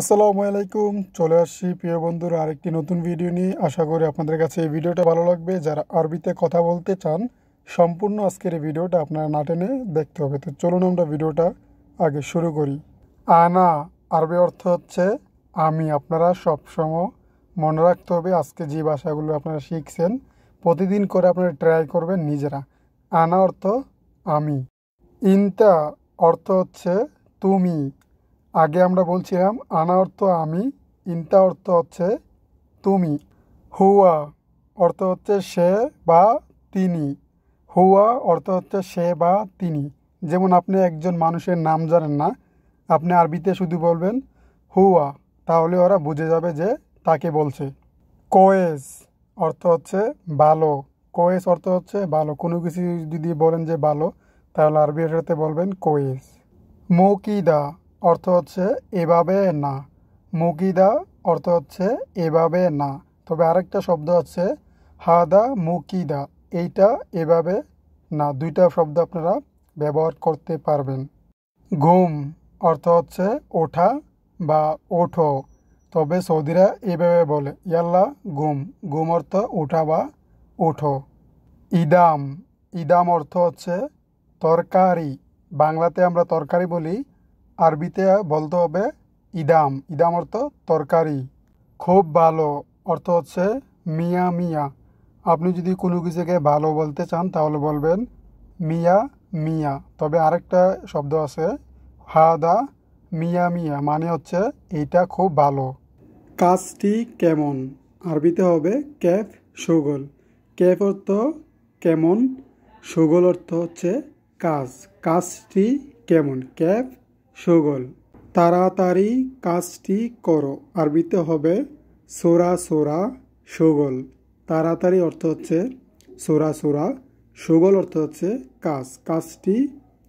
আসসালামু আলাইকুম চলে আসছি প্রিয় বন্ধুরা আরেকটি নতুন ভিডিও নিয়ে আশা করি আপনাদের কাছে এই ভিডিওটা ভালো লাগবে যারা আরবিতে কথা বলতে চান সম্পূর্ণ আজকের এই ভিডিওটা আপনারা না টেনে দেখতে হবে তো চলুন আমরা ভিডিওটা আগে শুরু করি আনা আরবি অর্থ হচ্ছে আমি আপনারা সবসময় মনে রাখতে হবে আজকে যে ভাষাগুলো আপনারা শিখছেন প্রতিদিন করে আপনারা ট্রাই করবেন নিজেরা আনা অর্থ আমি ইনতা অর্থ হচ্ছে তুমি আগে আমরা বলছিলাম আনা অর্থ আমি ইন্তা অর্থ হচ্ছে তুমি হুয়া অর্থ হচ্ছে সে বা তিনি হুয়া অর্থ হচ্ছে সে বা তিনি যেমন আপনি একজন মানুষের নাম জানেন না আপনি আরবিতে শুধু বলবেন হুয়া তাহলে ওরা বুঝে যাবে যে তাকে বলছে কোয়েস অর্থ হচ্ছে ভালো কোয়েস অর্থ হচ্ছে ভালো কোনো কিছু যদি বলেন যে ভালো তাহলে আরবি সাথে বলবেন কোয়েস মৌকিদা অর্থ হচ্ছে এভাবে না মুকিদা অর্থ হচ্ছে এভাবে না তবে আরেকটা শব্দ আছে হাদা মুকিদা এইটা এভাবে না দুইটা শব্দ আপনারা ব্যবহার করতে পারবেন ঘুম অর্থ হচ্ছে ওঠা বা ওঠো তবে সৌদিরা এভাবে বলে ইয়াল্লা গুম গুম অর্থ ওঠা বা ওঠো ইদাম ইদাম অর্থ হচ্ছে তরকারি বাংলাতে আমরা তরকারি বলি আরবিতে বলতে হবে ইদাম ইদাম অর্থ তরকারি খুব ভালো অর্থ হচ্ছে মিয়া মিয়া আপনি যদি কোনো কিছুকে ভালো বলতে চান তাহলে বলবেন মিয়া মিয়া তবে আরেকটা শব্দ আছে হাদা মিয়া মিয়া মানে হচ্ছে এটা খুব ভালো কাজটি কেমন আরবিতে হবে ক্যাফ সুগল ক্যাফ অর্থ কেমন সুগল অর্থ হচ্ছে কাজ কাজটি কেমন ক্যাফ সগল তাড়াতাড়ি কাজটি করো আরবিতে হবে সোরা সোরা সগল তাড়াতাড়ি অর্থ হচ্ছে সোরা সোরা সগল অর্থ হচ্ছে কাজ কাজটি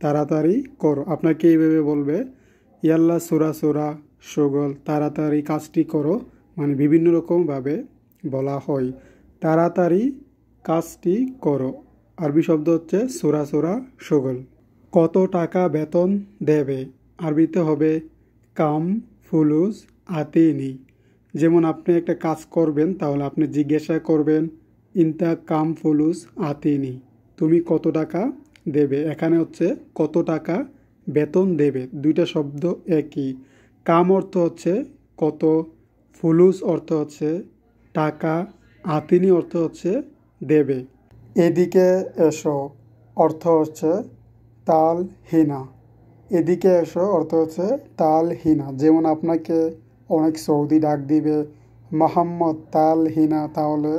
তাড়াতাড়ি করো আপনাকে এইভাবে বলবে ইয়াল্লা সোরা সোরা সগল তাড়াতাড়ি কাজটি করো মানে বিভিন্ন রকমভাবে বলা হয় তাড়াতাড়ি কাজটি করো আরবি শব্দ হচ্ছে সোরা সোরা সগল কত টাকা বেতন দেবে আরবিতে হবে কাম ফুলুস নি যেমন আপনি একটা কাজ করবেন তাহলে আপনি জিজ্ঞাসা করবেন ইনতা কাম ফুলুস নি তুমি কত টাকা দেবে এখানে হচ্ছে কত টাকা বেতন দেবে দুইটা শব্দ একই কাম অর্থ হচ্ছে কত ফুলুস অর্থ হচ্ছে টাকা আতিনি অর্থ হচ্ছে দেবে এদিকে এসো অর্থ হচ্ছে তাল হিনা এদিকে এসো অর্থ হচ্ছে তালহীনা যেমন আপনাকে অনেক সৌদি ডাক দিবে মাহাম্মদ তালহীনা তাহলে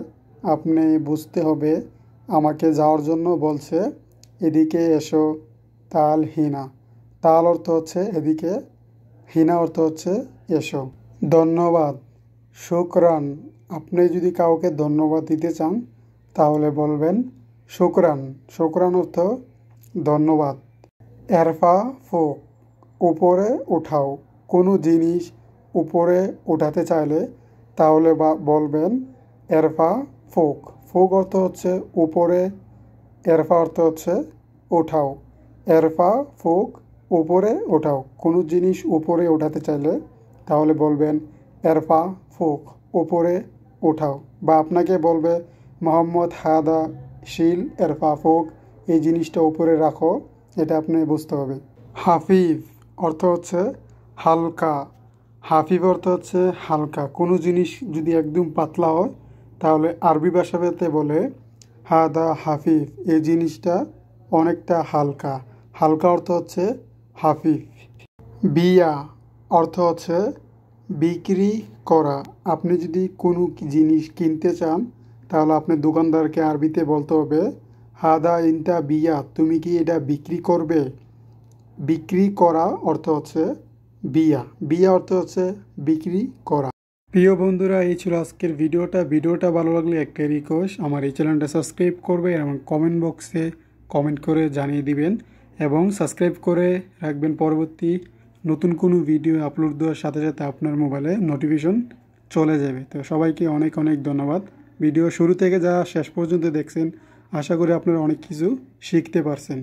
আপনি বুঝতে হবে আমাকে যাওয়ার জন্য বলছে এদিকে এসো তালহীনা তাল অর্থ হচ্ছে এদিকে হিনা অর্থ হচ্ছে এসো ধন্যবাদ শুকরান আপনি যদি কাউকে ধন্যবাদ দিতে চান তাহলে বলবেন শুকরান শুকরান অর্থ ধন্যবাদ এরফা ফোক উপরে ওঠাও কোনো জিনিস উপরে ওঠাতে চাইলে তাহলে বা বলবেন এরফা ফোক ফোক অর্থ হচ্ছে উপরে এরফা অর্থ হচ্ছে ওঠাও এরফা ফোক উপরে ওঠাও কোনো জিনিস উপরে ওঠাতে চাইলে তাহলে বলবেন এরফা ফোক উপরে ওঠাও বা আপনাকে বলবে মোহাম্মদ হাদা শিল এরফা ফোক এই জিনিসটা উপরে রাখো এটা আপনি বুঝতে হবে হাফিফ অর্থ হচ্ছে হালকা হাফিফ অর্থ হচ্ছে হালকা কোনো জিনিস যদি একদম পাতলা হয় তাহলে আরবি ভাষাতে বলে দা হাফিফ এই জিনিসটা অনেকটা হালকা হালকা অর্থ হচ্ছে হাফিফ বিয়া অর্থ হচ্ছে বিক্রি করা আপনি যদি কোনো জিনিস কিনতে চান তাহলে আপনি দোকানদারকে আরবিতে বলতে হবে হাদা ইন্তা বিয়া তুমি কি এটা বিক্রি করবে বিক্রি করা অর্থ হচ্ছে বিয়া বিয়া অর্থ হচ্ছে বিক্রি করা প্রিয় বন্ধুরা এই ছিল আজকের ভিডিওটা ভিডিওটা ভালো লাগলে একটা রিকোয়েস্ট আমার এই চ্যানেলটা সাবস্ক্রাইব করবে এবং কমেন্ট বক্সে কমেন্ট করে জানিয়ে দিবেন এবং সাবস্ক্রাইব করে রাখবেন পরবর্তী নতুন কোনো ভিডিও আপলোড দেওয়ার সাথে সাথে আপনার মোবাইলে নোটিফিকেশন চলে যাবে তো সবাইকে অনেক অনেক ধন্যবাদ ভিডিও শুরু থেকে যারা শেষ পর্যন্ত দেখছেন আশা করি আপনারা অনেক কিছু শিখতে পারছেন